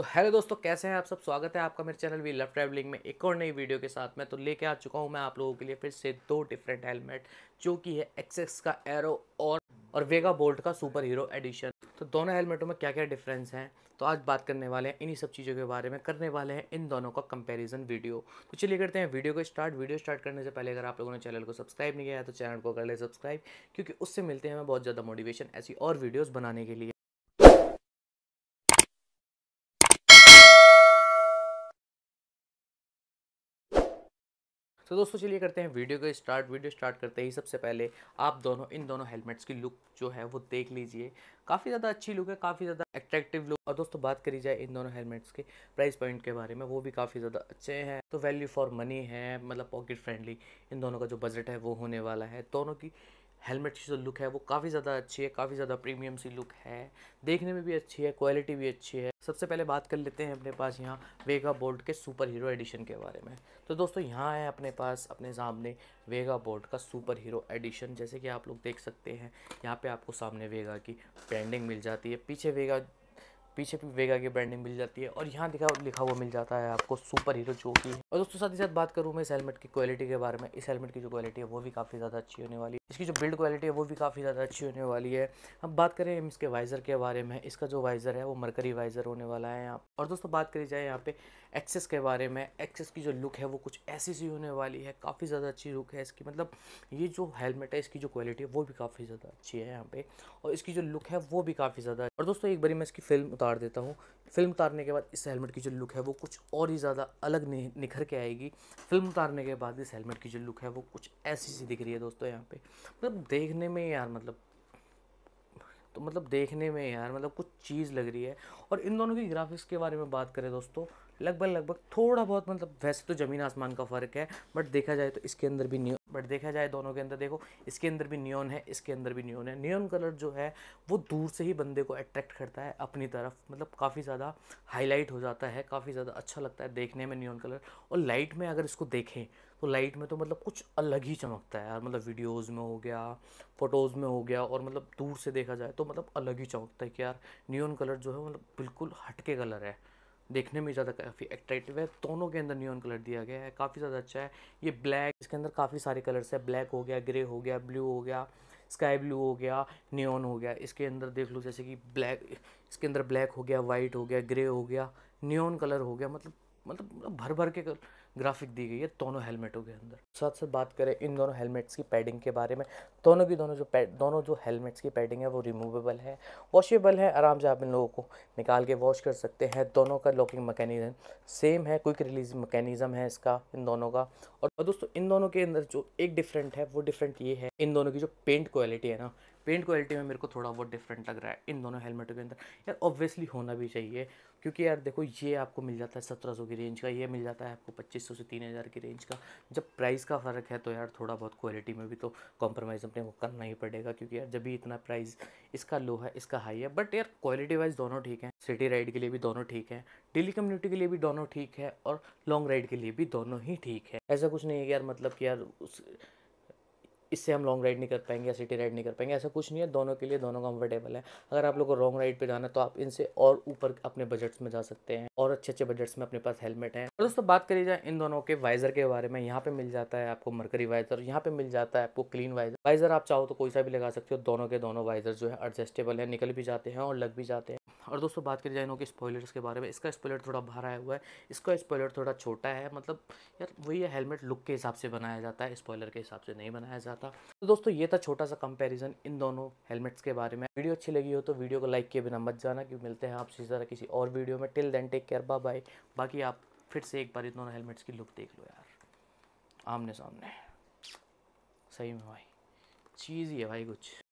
तो हेलो दोस्तों कैसे हैं आप सब स्वागत है आपका मेरे चैनल वी लव ट्रैवलिंग में एक और नई वीडियो के साथ में तो लेके आ चुका हूं मैं आप लोगों के लिए फिर से दो डिफरेंट हेलमेट जो कि है एक्सेस का एरो और और वेगा बोल्ट का सुपर हीरो एडिशन तो दोनों हेलमेटों में क्या क्या डिफरेंस हैं तो आज बात करने वाले हैं इन्हीं सब चीज़ों के बारे में करने वाले हैं इन दोनों का कंपैरिजन वीडियो तो चलिए करते हैं वीडियो को स्टार्ट वीडियो स्टार्ट करने से पहले अगर आप लोगों ने चैनल को सब्सक्राइब नहीं किया है तो चैनल को कर ले सब्सक्राइब क्योंकि उससे मिलते हैं हमें बहुत ज़्यादा मोटिवेशन ऐसी और वीडियोज़ बनाने के लिए तो दोस्तों चलिए करते हैं वीडियो का स्टार्ट वीडियो स्टार्ट करते ही सबसे पहले आप दोनों इन दोनों हेलमेट्स की लुक जो है वो देख लीजिए काफ़ी ज़्यादा अच्छी लुक है काफ़ी ज़्यादा एट्रैक्टिव लुक और दोस्तों बात करी जाए इन दोनों हेलमेट्स के प्राइस पॉइंट के बारे में वो भी काफ़ी ज़्यादा अच्छे हैं तो वैल्यू फॉर मनी है मतलब पॉकेट फ्रेंडली इन दोनों का जो बजट है वो होने वाला है दोनों की हेलमेट की जो लुक है वो काफ़ी ज़्यादा अच्छी है काफ़ी ज़्यादा प्रीमियम सी लुक है देखने में भी अच्छी है क्वालिटी भी अच्छी है सबसे पहले बात कर लेते हैं अपने पास यहाँ वेगा बोल्ट के सुपर हीरो एडिशन के बारे में तो दोस्तों यहाँ है अपने पास अपने सामने वेगा बोल्ट का सुपर हीरो एडिशन जैसे कि आप लोग देख सकते हैं यहाँ पे आपको सामने वेगा की ब्रांडिंग मिल जाती है पीछे वेगा पीछे भी वेगा की ब्रांडिंग मिल जाती है और यहाँ दिखा लिखा हुआ मिल जाता है आपको सुपर हीरो जो की और दोस्तों साथ ही साथ बात करूँ मैं इस हेलमेट की क्वालिटी के बारे में इस हेलमेट की जो क्वालिटी है वो भी काफ़ी ज़्यादा अच्छी होने वाली है इसकी जो बिल्ड क्वालिटी है वो भी काफ़ी ज़्यादा अच्छी होने वाली है अब बात करें हम इसके वाइज़र के बारे में इसका जो वाइज़र है वो मरकरी वाइज़र होने वाला है यहाँ और दोस्तों बात करी जाए यहाँ पे एक्सेस के बारे में एक्सेस की जो लुक है वो कुछ ऐसी सी होने वाली है काफ़ी ज़्यादा अच्छी लुक है इसकी मतलब ये जो हेलमेट है इसकी जो क्वालिटी है वो भी काफ़ी ज़्यादा अच्छी है यहाँ पे और इसकी जो लुक है वो भी काफ़ी ज़्यादा और दोस्तों एक बारी मैं इसकी फिल्म उतार देता हूँ फिल्म उतारने के बाद इस हेलमेट की जो लुक है वो कुछ और ही ज़्यादा अलग निखर के आएगी फिल्म उतारने के बाद इस हेलमेट की जो लुक है वो कुछ ऐसी सी दिख रही है दोस्तों यहाँ पे मतलब देखने में यार मतलब तो मतलब देखने में यार मतलब कुछ चीज़ लग रही है और इन दोनों की ग्राफिक्स के बारे में बात करें दोस्तों लगभग लगभग थोड़ा बहुत मतलब वैसे तो ज़मीन आसमान का फ़र्क है बट देखा जाए तो इसके अंदर भी न्यू बट देखा जाए दोनों के अंदर देखो इसके अंदर भी नियोन है इसके अंदर भी नियोन है नियोन कलर जो है वो दूर से ही बंदे को अट्रैक्ट करता है अपनी तरफ मतलब काफ़ी ज़्यादा हाईलाइट हो जाता है काफ़ी ज़्यादा अच्छा लगता है देखने में नियोन कलर और लाइट में अगर इसको देखें तो लाइट में तो मतलब कुछ अलग ही चमकता है यार मतलब वीडियोज़ में हो गया फ़ोटोज़ में हो गया और मतलब दूर से देखा जाए तो मतलब अलग ही चमकता है कि यार नियोन कलर जो है मतलब बिल्कुल हटके कलर है देखने में ज़्यादा काफ़ी अट्रैक्टिव है दोनों के अंदर न्यून कलर दिया गया है काफ़ी ज़्यादा अच्छा है ये ब्लैक इसके अंदर काफ़ी सारे कलर्स है ब्लैक हो गया ग्रे हो गया ब्लू हो गया स्काई ब्लू हो गया नियॉन हो गया इसके अंदर देख लो जैसे कि ब्लैक इसके अंदर ब्लैक हो गया वाइट हो गया ग्रे हो गया नियॉन कलर हो गया मतलब मतलब, मतलब भर भर के ग्राफिक दी गई है दोनों हेलमेटों के अंदर साथ साथ बात करें इन दोनों हेलमेट्स की पैडिंग के बारे में दोनों की दोनों जो पैड दोनों जो हेलमेट्स की पैडिंग है वो रिमूवेबल है वॉशेबल है आराम से आप इन लोगों को निकाल के वॉश कर सकते हैं दोनों का लॉकिंग मैकेनिज़म सेम है क्विक रिलीज मकैनिज़म है इसका इन दोनों का और दोस्तों इन दोनों के अंदर जो एक डिफरेंट है वो डिफरेंट ये है इन दोनों की जो पेंट क्वालिटी है ना पेंट क्वालिटी में मेरे को थोड़ा बहुत डिफरेंट लग रहा है इन दोनों हेलमेटों के अंदर यार ऑब्वियसली होना भी चाहिए क्योंकि यार देखो ये आपको मिल जाता है सत्रह सौ की रेंज का ये मिल जाता है आपको पच्चीस सौ से तीन हज़ार की रेंज का जब प्राइस का फ़र्क है तो यार थोड़ा बहुत क्वालिटी में भी तो कॉम्प्रोमाइज़ अपने को करना ही पड़ेगा क्योंकि यार जब भी इतना प्राइस इसका लो है इसका हाई है बट यार क्वालिटी वाइज दोनों ठीक है सिटी राइड के लिए भी दोनों ठीक है डेली कम्युनिटी के लिए भी दोनों ठीक है और लॉन्ग राइड के लिए भी दोनों ही ठीक है ऐसा कुछ नहीं है यार मतलब कि यार उस इससे हम लॉन्ग राइड नहीं कर पाएंगे या सिटी राइड नहीं कर पाएंगे ऐसा कुछ नहीं है दोनों के लिए दोनों कंफर्टेबल है अगर आप लोग को लॉन्ग राइड पे जाना है तो आप इनसे और ऊपर अपने बजट्स में जा सकते हैं और अच्छे अच्छे बजट्स में अपने पास हेलमेट है तो दोस्तों बात करी जाए इन दोनों के वाइजर के बारे में यहाँ पे मिल जाता है आपको मरकरी वाइजर यहाँ पे मिल जाता है आपको क्लीन वाइजर वाइजर आप चाहो तो कोई सा भी लगा सकते हो दोनों के दोनों वाइजर जो है एडजस्टेबल है निकल भी जाते हैं और लग भी जाते हैं और दोस्तों बात करी जाए इनके स्पॉयलर्स के बारे में इसका स्पॉयलर थोड़ा बाहर आया हुआ है इसका स्पॉयलर थोड़ा छोटा है मतलब यार वही है हेलमेट लुक के हिसाब से बनाया जाता है स्पॉयलर के हिसाब से नहीं बनाया जाता तो दोस्तों ये था छोटा सा कंपेरिजन इन दोनों हेलमेट्स के बारे में वीडियो अच्छी लगी हो तो वीडियो को लाइक किए बिना मत जाना कि मिलते हैं आपसे ज़रा किसी और वीडियो में till then take care bye बाकी आप फिर से एक बार इन दोनों हेलमेट्स की लुक देख लो यार आमने सामने सही में भाई चीज़ ही है भाई कुछ